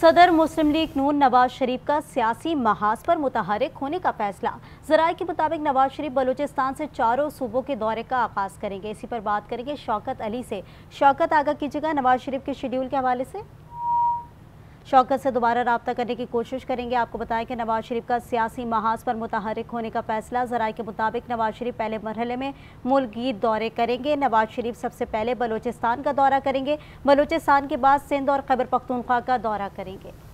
सदर मुस्लिम लीग नून नवाज शरीफ का सियासी महाज पर मुतहरक होने का फैसला जराये के मुताबिक नवाज शरीफ बलूचिस्तान से चारों सूबों के दौरे का आगाज़ करेंगे इसी पर बात करेंगे शौकत अली से शौकत आगा कीजिएगा नवाज शरीफ के शेड्यूल के हवाले से शौकत से दोबारा रबता करने की कोशिश करेंगे आपको बताएं कि नवाज शरीफ का सियासी महाज पर मुतहरक होने का फैसला ज़रा के मुताबिक नवाज शरीफ पहले मरहले में मुल्क दौरे करेंगे नवाज शरीफ सबसे पहले बलोचिस्तान का दौरा करेंगे बलोचिस्तान के बाद सिंध और खैबर पख्तूनख्वा का दौरा करेंगे